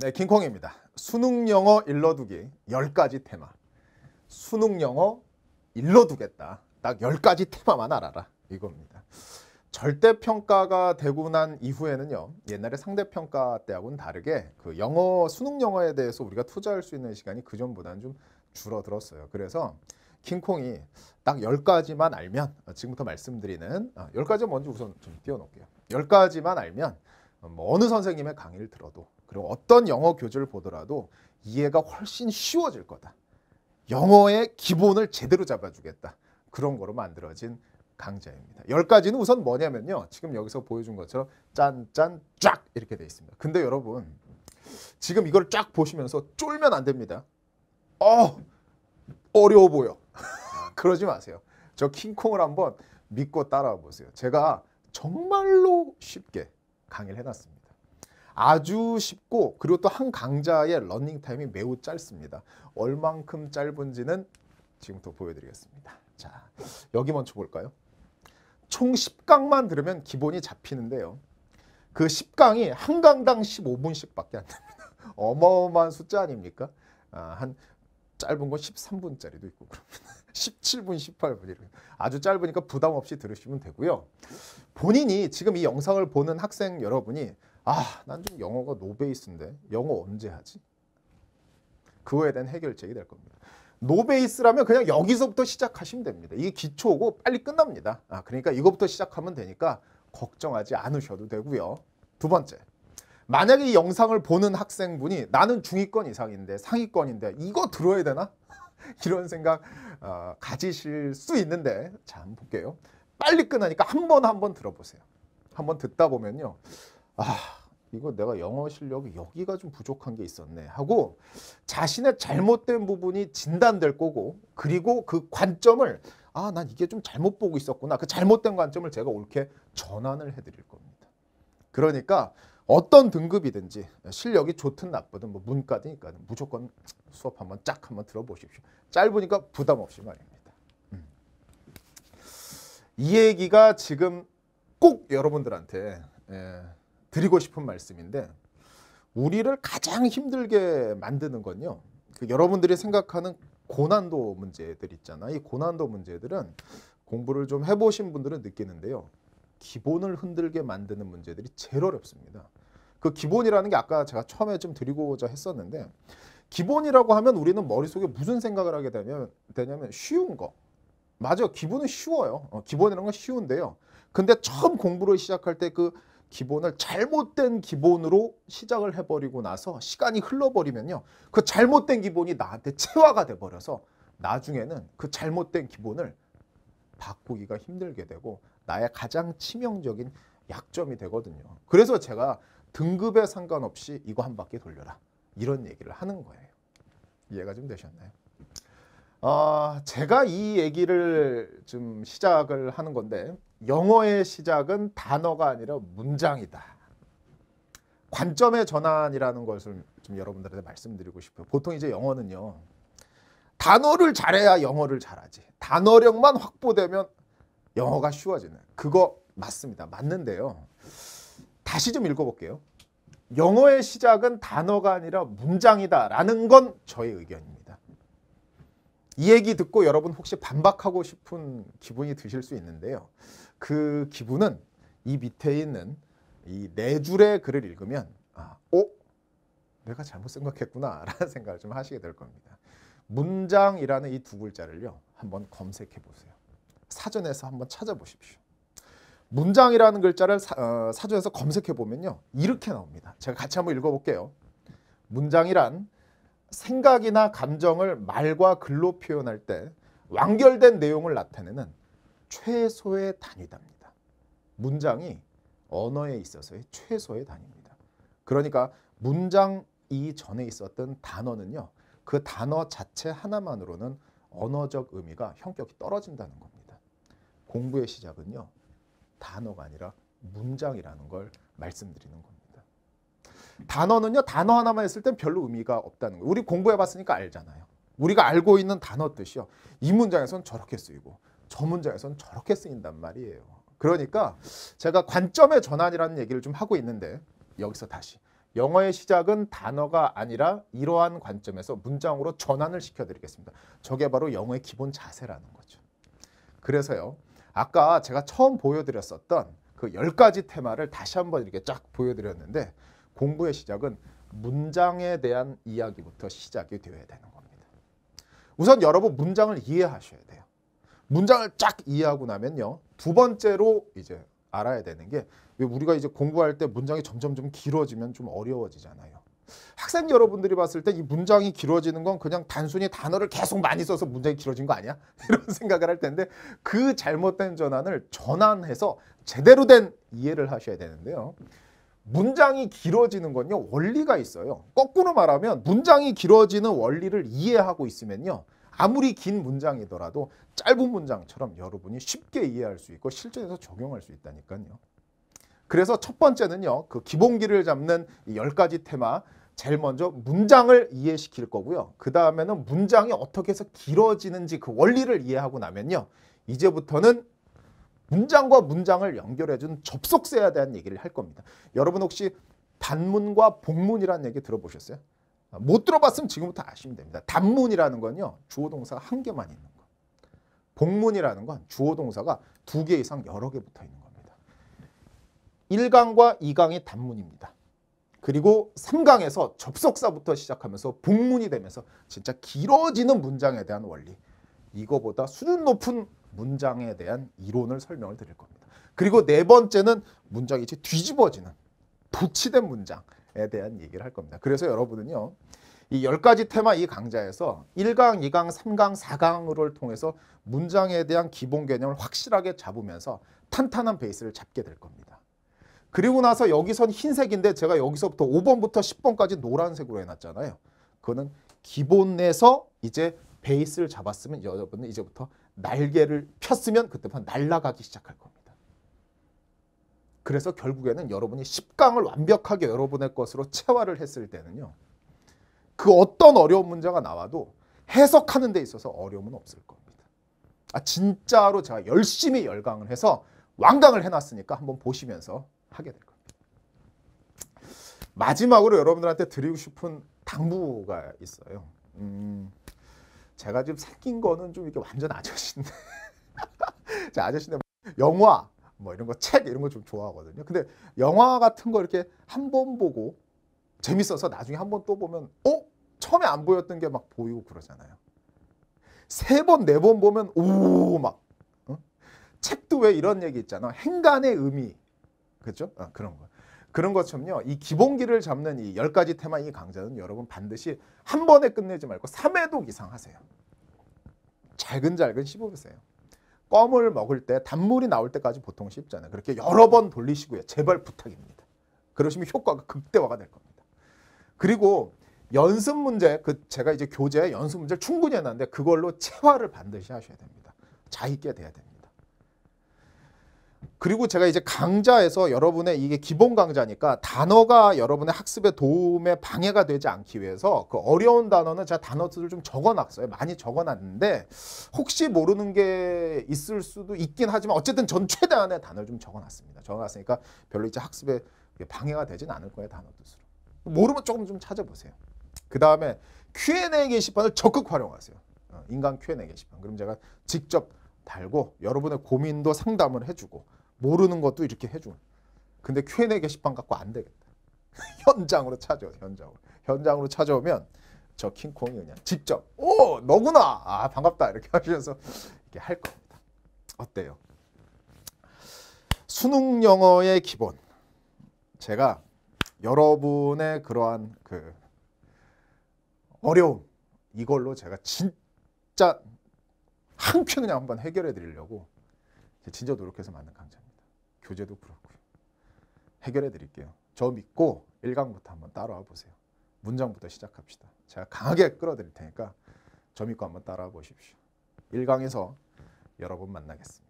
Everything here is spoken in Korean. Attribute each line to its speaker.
Speaker 1: 네, 킹콩입니다 수능 영어 일러두기 10가지 테마. 수능 영어 일러두겠다. 딱 10가지 테마만 알아라. 이겁니다. 절대평가가 되고 난 이후에는요. 옛날에 상대평가 때하고는 다르게 그 영어 수능 영어에 대해서 우리가 투자할 수 있는 시간이 그전보다는 좀 줄어들었어요. 그래서 킹콩이 딱 10가지만 알면 어, 지금부터 말씀드리는 10가지 어, 먼저 우선 좀 띄워놓을게요. 10가지만 알면 어, 뭐 어느 선생님의 강의를 들어도 그리고 어떤 영어 교재를 보더라도 이해가 훨씬 쉬워질 거다. 영어의 기본을 제대로 잡아주겠다. 그런 거로 만들어진 강좌입니다. 열 가지는 우선 뭐냐면요. 지금 여기서 보여준 것처럼 짠짠 쫙 이렇게 돼 있습니다. 근데 여러분 지금 이걸 쫙 보시면서 쫄면 안 됩니다. 어 어려워 보여. 그러지 마세요. 저 킹콩을 한번 믿고 따라와 보세요. 제가 정말로 쉽게 강의를 해놨습니다. 아주 쉽고 그리고 또 한 강좌의 러닝 타임이 매우 짧습니다. 얼만큼 짧은지는 지금부터 보여드리겠습니다. 자, 여기 먼저 볼까요? 총 10강만 들으면 기본이 잡히는데요. 그 10강이 한 강당 15분씩밖에 안 됩니다. 어마어마한 숫자 아닙니까? 아, 한 짧은 건 13분짜리도 있고 17분, 18분 이렇게 아주 짧으니까 부담 없이 들으시면 되고요. 본인이 지금 이 영상을 보는 학생 여러분이 아, 난 좀 영어가 노베이스인데 영어 언제 하지? 그거에 대한 해결책이 될 겁니다. 노베이스라면 그냥 여기서부터 시작하시면 됩니다. 이게 기초고 빨리 끝납니다. 아, 그러니까 이거부터 시작하면 되니까 걱정하지 않으셔도 되고요. 두 번째, 만약에 이 영상을 보는 학생분이 나는 중위권 이상인데 상위권인데 이거 들어야 되나? 이런 생각 어, 가지실 수 있는데 자 한번 볼게요. 빨리 끝나니까 한 번 한 번 들어보세요. 한 번 듣다 보면요. 아 이거 내가 영어 실력이 여기가 좀 부족한 게 있었네 하고 자신의 잘못된 부분이 진단될 거고 그리고 그 관점을 아 난 이게 좀 잘못 보고 있었구나 그 잘못된 관점을 제가 옳게 전환을 해드릴 겁니다. 그러니까 어떤 등급이든지 실력이 좋든 나쁘든 뭐문과든니까 무조건 수업 한번 쫙 한번 들어보십시오. 짧으니까 부담 없이 말입니다. 음. 이 얘기가 지금 꼭 여러분들한테 예. 드리고 싶은 말씀인데 우리를 가장 힘들게 만드는 건요. 그 여러분들이 생각하는 고난도 문제들 있잖아. 이 고난도 문제들은 공부를 좀 해보신 분들은 느끼는데요. 기본을 흔들게 만드는 문제들이 제일 어렵습니다. 그 기본이라는 게 아까 제가 처음에 좀 드리고자 했었는데 기본이라고 하면 우리는 머릿속에 무슨 생각을 하게 되면 되냐면 쉬운 거. 맞아. 요 기본은 쉬워요. 어, 기본이라는 건 쉬운데요. 근데 처음 공부를 시작할 때그 기본을 잘못된 기본으로 시작을 해버리고 나서 시간이 흘러버리면요. 그 잘못된 기본이 나한테 체화가 돼버려서 나중에는 그 잘못된 기본을 바꾸기가 힘들게 되고 나의 가장 치명적인 약점이 되거든요. 그래서 제가 등급에 상관없이 이거 한 바퀴 돌려라. 이런 얘기를 하는 거예요. 이해가 좀 되셨나요? 아, 제가 이 얘기를 좀 시작을 하는 건데 영어의 시작은 단어가 아니라 문장이다. 관점의 전환이라는 것을 좀 여러분들한테 말씀드리고 싶어요. 보통 이제 영어는요. 단어를 잘해야 영어를 잘하지. 단어력만 확보되면 영어가 쉬워지는. 그거 맞습니다. 맞는데요. 다시 좀 읽어볼게요. 영어의 시작은 단어가 아니라 문장이다 라는 건 저의 의견입니다. 이 얘기 듣고 여러분 혹시 반박하고 싶은 기분이 드실 수 있는데요. 그 기분은 이 밑에 있는 이 네 줄의 글을 읽으면 아, 어? 내가 잘못 생각했구나라는 생각을 좀 하시게 될 겁니다. 문장이라는 이 두 글자를요. 한번 검색해 보세요. 사전에서 한번 찾아보십시오. 문장이라는 글자를 사, 어, 사전에서 검색해 보면요. 이렇게 나옵니다. 제가 같이 한번 읽어 볼게요. 문장이란 생각이나 감정을 말과 글로 표현할 때 완결된 내용을 나타내는 최소의 단위답니다. 문장이 언어에 있어서의 최소의 단위입니다. 그러니까 문장 이전에 있었던 단어는요. 그 단어 자체 하나만으로는 언어적 의미가 형격이 떨어진다는 겁니다. 공부의 시작은요. 단어가 아니라 문장이라는 걸 말씀드리는 겁니다. 단어는요. 단어 하나만 있을 땐 별로 의미가 없다는 거예요. 우리 공부해봤으니까 알잖아요. 우리가 알고 있는 단어 뜻이요. 이 문장에서는 저렇게 쓰이고 저 문장에서는 저렇게 쓰인단 말이에요. 그러니까 제가 관점의 전환이라는 얘기를 좀 하고 있는데 여기서 다시 영어의 시작은 단어가 아니라 이러한 관점에서 문장으로 전환을 시켜드리겠습니다. 저게 바로 영어의 기본 자세라는 거죠. 그래서요. 아까 제가 처음 보여드렸었던 그 열가지 테마를 다시 한번 이렇게 쫙 보여드렸는데 공부의 시작은 문장에 대한 이야기부터 시작이 되어야 되는 겁니다. 우선 여러분 문장을 이해하셔야 돼요. 문장을 쫙 이해하고 나면요. 두 번째로 이제 알아야 되는 게 우리가 이제 공부할 때 문장이 점점 좀 길어지면 좀 어려워지잖아요. 학생 여러분들이 봤을 때 이 문장이 길어지는 건 그냥 단순히 단어를 계속 많이 써서 문장이 길어진 거 아니야? 이런 생각을 할 텐데 그 잘못된 전환을 전환해서 제대로 된 이해를 하셔야 되는데요. 문장이 길어지는 건요 원리가 있어요. 거꾸로 말하면 문장이 길어지는 원리를 이해하고 있으면요 아무리 긴 문장이더라도 짧은 문장처럼 여러분이 쉽게 이해할 수 있고 실전에서 적용할 수 있다니까요. 그래서 첫 번째는요. 그 기본기를 잡는 1 0가지 테마 제일 먼저 문장을 이해시킬 거고요. 그 다음에는 문장이 어떻게 해서 길어지는지 그 원리를 이해하고 나면요. 이제부터는 문장과 문장을 연결해준 접속세에 대한 얘기를 할 겁니다. 여러분 혹시 단문과 복문이라는 얘기 들어보셨어요? 못 들어봤으면 지금부터 아시면 됩니다. 단문이라는 건요. 주어 동사한 개만 있는 거. 복문이라는 건 주어 동사가 두 개 이상 여러 개 붙어 있는 겁니다. 1강과 2강이 단문입니다. 그리고 3강에서 접속사부터 시작하면서 복문이 되면서 진짜 길어지는 문장에 대한 원리. 이거보다 수준 높은 문장에 대한 이론을 설명을 드릴 겁니다. 그리고 네 번째는 문장이 뒤집어지는 부치된 문장. 것인가에 대한 얘기를 할 겁니다. 그래서 여러분은요. 이 10가지 테마 이 강좌에서 1강, 2강, 3강, 4강으로 통해서 문장에 대한 기본 개념을 확실하게 잡으면서 탄탄한 베이스를 잡게 될 겁니다. 그리고 나서 여기선 흰색인데 제가 여기서부터 5번부터 10번까지 노란색으로 해놨잖아요. 그거는 기본에서 이제 베이스를 잡았으면 여러분은 이제부터 날개를 폈으면 그때부터 날아가기 시작할 겁니다. 그래서 결국에는 여러분이 10강을 완벽하게 여러분의 것으로 체화를 했을 때는요. 그 어떤 어려운 문제가 나와도 해석하는 데 있어서 어려움은 없을 겁니다. 아 진짜로 제가 열심히 열강을 해서 완강을 해놨으니까 한번 보시면서 하게 될 겁니다. 마지막으로 여러분들한테 드리고 싶은 당부가 있어요. 음, 제가 지금 생긴 거는 좀 이렇게 완전 아저씨인데. 자, 아저씨인데 영화, 뭐 이런 거 책 이런 거 좀 좋아하거든요. 근데 영화 같은 거 이렇게 한 번 보고 재밌어서 나중에 한 번 또 보면 어? 처음에 안 보였던 게 막 보이고 그러잖아요. 세 번, 네 번 보면 오 막. 어? 책도 왜 이런 얘기 있잖아. 행간의 의미. 그렇죠? 아, 그런 거. 그런 것처럼요. 이 기본기를 잡는 이 열가지 테마 이 강좌는 여러분 반드시 한 번에 끝내지 말고 삼회도 이상 하세요. 잘은잘은 씹어보세요. 껌을 먹을 때 단물이 나올 때까지 보통 씹잖아요. 그렇게 여러 번 돌리시고요. 제발 부탁입니다. 그러시면 효과가 극대화가 될 겁니다. 그리고 연습 문제, 그 제가 이제 교재 연습 문제를 충분히 해놨는데 그걸로 체화를 반드시 하셔야 됩니다. 자 있게 돼야 됩니다. 그리고 제가 이제 강좌에서 여러분의 이게 기본 강좌니까 단어가 여러분의 학습에 도움에 방해가 되지 않기 위해서 그 어려운 단어는 제가 단어들을 좀 적어놨어요. 많이 적어놨는데 혹시 모르는 게 있을 수도 있긴 하지만 어쨌든 전 최대한의 단어를 좀 적어놨습니다. 적어놨으니까 별로 이제 학습에 방해가 되진 않을 거예요. 단어 뜻으로. 모르면 조금 좀 찾아보세요. 그 다음에 Q&A 게시판을 적극 활용하세요. 어, 인간 Q&A 게시판. 그럼 제가 직접 달고 여러분의 고민도 상담을 해주고 모르는 것도 이렇게 해줘. 주 근데 Q&A 게시판 갖고 안 되겠다. 현장으로 찾아오 현장으로. 현장으로 찾아오면 저 킹콩이 그냥 직접 오 너구나 아 반갑다 이렇게 하시면서 이렇게 할 겁니다. 어때요? 수능 영어의 기본 제가 여러분의 그러한 그 어려움 이걸로 제가 진짜 한큐 그냥 한번 해결해 드리려고 진짜 노력해서 만든 강좌입니다. 교재도 그렇고요. 해결해 드릴게요. 저 믿고 1강부터 한번 따라와 보세요. 문장부터 시작합시다. 제가 강하게 끌어드릴 테니까 저 믿고 한번 따라와 보십시오. 1강에서 여러 분 만나겠습니다.